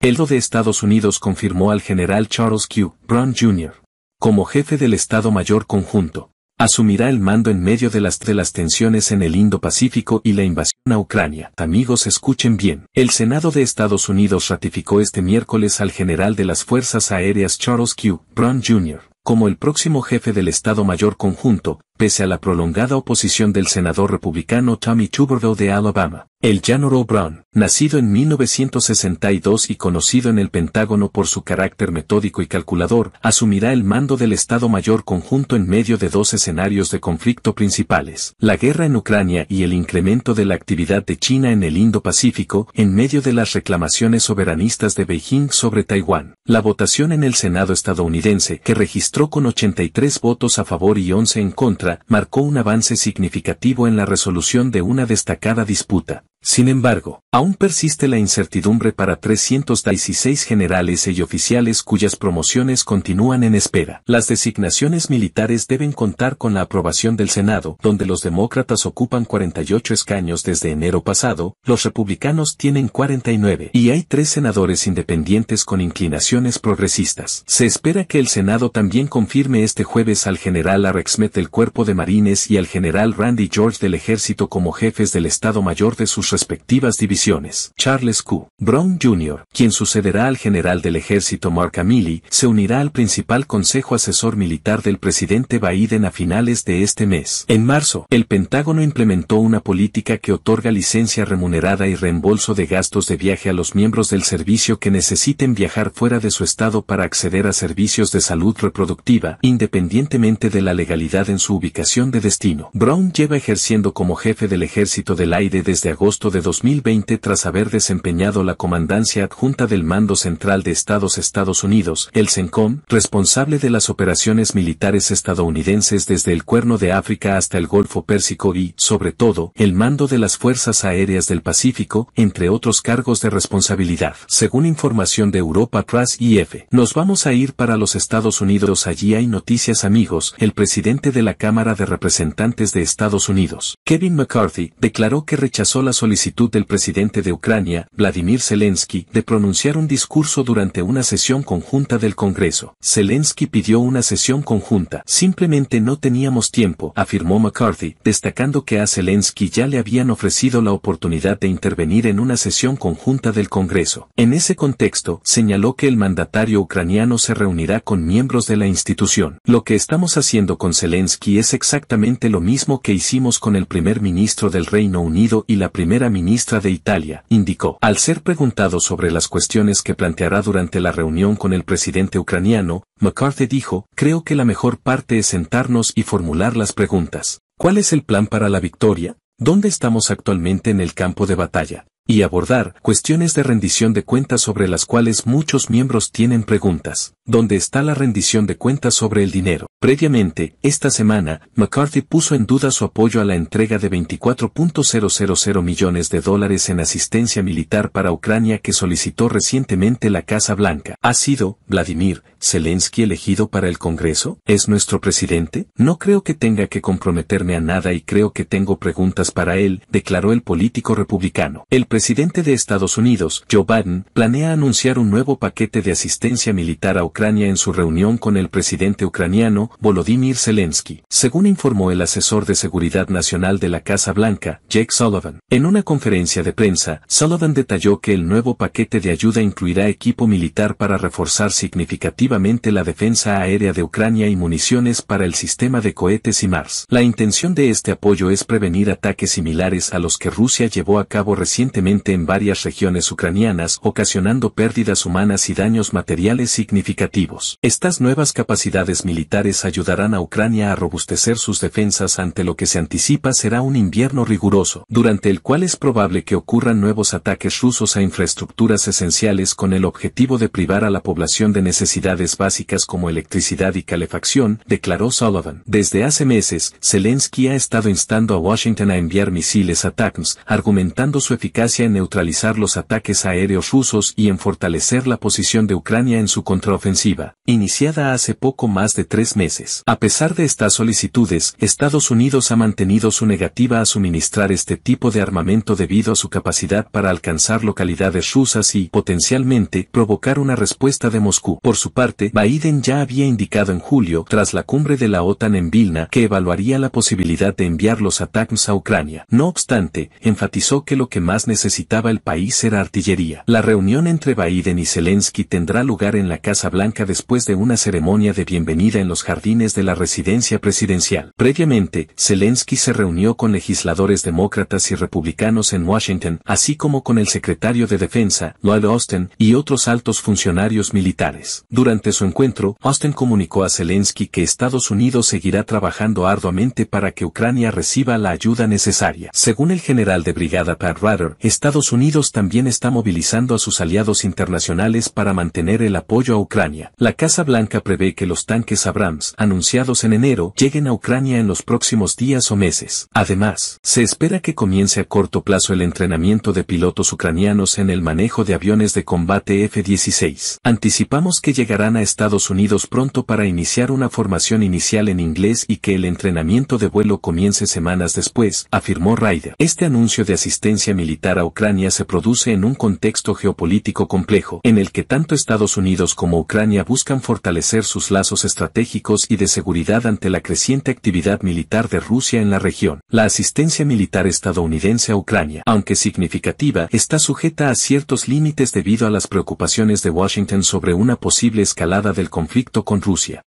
El do de Estados Unidos confirmó al general Charles Q. Brown Jr. como jefe del Estado Mayor Conjunto. Asumirá el mando en medio de las, de tensiones en el Indo-Pacífico y la invasión a Ucrania. Amigos, escuchen bien. El Senado de Estados Unidos ratificó este miércoles al general de las Fuerzas Aéreas Charles Q. Brown Jr. como el próximo jefe del Estado Mayor Conjunto, pese a la prolongada oposición del senador republicano Tommy Tuberville de Alabama. El General Brown, nacido en 1962 y conocido en el Pentágono por su carácter metódico y calculador, asumirá el mando del Estado Mayor conjunto en medio de dos escenarios de conflicto principales, la guerra en Ucrania y el incremento de la actividad de China en el Indo-Pacífico, en medio de las reclamaciones soberanistas de Beijing sobre Taiwán. La votación en el Senado estadounidense, que registró con 83 votos a favor y 11 en contra, marcó un avance significativo en la resolución de una destacada disputa. Sin embargo, aún persiste la incertidumbre para 316 generales y oficiales cuyas promociones continúan en espera. Las designaciones militares deben contar con la aprobación del Senado, donde los demócratas ocupan 48 escaños desde enero pasado, los republicanos tienen 49, y hay tres senadores independientes con inclinaciones progresistas. Se espera que el Senado también confirme este jueves al general Arrexmet del Cuerpo de Marines y al general Randy George del Ejército como jefes del Estado Mayor de sus respectivas divisiones. Charles Q. Brown Jr., quien sucederá al general del ejército Mark Amili, se unirá al principal consejo asesor militar del presidente Biden a finales de este mes. En marzo, el Pentágono implementó una política que otorga licencia remunerada y reembolso de gastos de viaje a los miembros del servicio que necesiten viajar fuera de su estado para acceder a servicios de salud reproductiva, independientemente de la legalidad en su ubicación de destino. Brown lleva ejerciendo como jefe del ejército del aire desde agosto de 2020 tras haber desempeñado la comandancia adjunta del Mando Central de Estados Estados Unidos, el CENCOM, responsable de las operaciones militares estadounidenses desde el Cuerno de África hasta el Golfo Pérsico y, sobre todo, el mando de las Fuerzas Aéreas del Pacífico, entre otros cargos de responsabilidad. Según información de Europa Press y F, nos vamos a ir para los Estados Unidos. Allí hay noticias amigos, el presidente de la Cámara de Representantes de Estados Unidos, Kevin McCarthy, declaró que rechazó la solicitud solicitud del presidente de Ucrania, Vladimir Zelensky, de pronunciar un discurso durante una sesión conjunta del Congreso. Zelensky pidió una sesión conjunta, simplemente no teníamos tiempo, afirmó McCarthy, destacando que a Zelensky ya le habían ofrecido la oportunidad de intervenir en una sesión conjunta del Congreso. En ese contexto, señaló que el mandatario ucraniano se reunirá con miembros de la institución. Lo que estamos haciendo con Zelensky es exactamente lo mismo que hicimos con el primer ministro del Reino Unido y la primera ministra de Italia, indicó. Al ser preguntado sobre las cuestiones que planteará durante la reunión con el presidente ucraniano, McCarthy dijo, creo que la mejor parte es sentarnos y formular las preguntas. ¿Cuál es el plan para la victoria? ¿Dónde estamos actualmente en el campo de batalla? y abordar cuestiones de rendición de cuentas sobre las cuales muchos miembros tienen preguntas. ¿Dónde está la rendición de cuentas sobre el dinero? Previamente, esta semana, McCarthy puso en duda su apoyo a la entrega de 24.000 millones de dólares en asistencia militar para Ucrania que solicitó recientemente la Casa Blanca. ¿Ha sido Vladimir Zelensky elegido para el Congreso? ¿Es nuestro presidente? No creo que tenga que comprometerme a nada y creo que tengo preguntas para él, declaró el político republicano presidente de Estados Unidos, Joe Biden, planea anunciar un nuevo paquete de asistencia militar a Ucrania en su reunión con el presidente ucraniano, Volodymyr Zelensky, según informó el asesor de Seguridad Nacional de la Casa Blanca, Jake Sullivan. En una conferencia de prensa, Sullivan detalló que el nuevo paquete de ayuda incluirá equipo militar para reforzar significativamente la defensa aérea de Ucrania y municiones para el sistema de cohetes y MARS. La intención de este apoyo es prevenir ataques similares a los que Rusia llevó a cabo recientemente en varias regiones ucranianas ocasionando pérdidas humanas y daños materiales significativos. Estas nuevas capacidades militares ayudarán a Ucrania a robustecer sus defensas ante lo que se anticipa será un invierno riguroso, durante el cual es probable que ocurran nuevos ataques rusos a infraestructuras esenciales con el objetivo de privar a la población de necesidades básicas como electricidad y calefacción, declaró Sullivan. Desde hace meses, Zelensky ha estado instando a Washington a enviar misiles a TACMS, argumentando su eficacia en neutralizar los ataques aéreos rusos y en fortalecer la posición de Ucrania en su contraofensiva, iniciada hace poco más de tres meses. A pesar de estas solicitudes, Estados Unidos ha mantenido su negativa a suministrar este tipo de armamento debido a su capacidad para alcanzar localidades rusas y, potencialmente, provocar una respuesta de Moscú. Por su parte, Biden ya había indicado en julio, tras la cumbre de la OTAN en Vilna, que evaluaría la posibilidad de enviar los ataques a Ucrania. No obstante, enfatizó que lo que más necesitaba necesitaba el país era artillería. La reunión entre Biden y Zelensky tendrá lugar en la Casa Blanca después de una ceremonia de bienvenida en los jardines de la residencia presidencial. Previamente, Zelensky se reunió con legisladores demócratas y republicanos en Washington, así como con el secretario de Defensa, Lloyd Austin, y otros altos funcionarios militares. Durante su encuentro, Austin comunicó a Zelensky que Estados Unidos seguirá trabajando arduamente para que Ucrania reciba la ayuda necesaria. Según el general de brigada Pat Rutter, Estados Unidos también está movilizando a sus aliados internacionales para mantener el apoyo a Ucrania. La Casa Blanca prevé que los tanques Abrams anunciados en enero lleguen a Ucrania en los próximos días o meses. Además, se espera que comience a corto plazo el entrenamiento de pilotos ucranianos en el manejo de aviones de combate F-16. Anticipamos que llegarán a Estados Unidos pronto para iniciar una formación inicial en inglés y que el entrenamiento de vuelo comience semanas después, afirmó Ryder. Este anuncio de asistencia militar la Ucrania se produce en un contexto geopolítico complejo en el que tanto Estados Unidos como Ucrania buscan fortalecer sus lazos estratégicos y de seguridad ante la creciente actividad militar de Rusia en la región. La asistencia militar estadounidense a Ucrania, aunque significativa, está sujeta a ciertos límites debido a las preocupaciones de Washington sobre una posible escalada del conflicto con Rusia.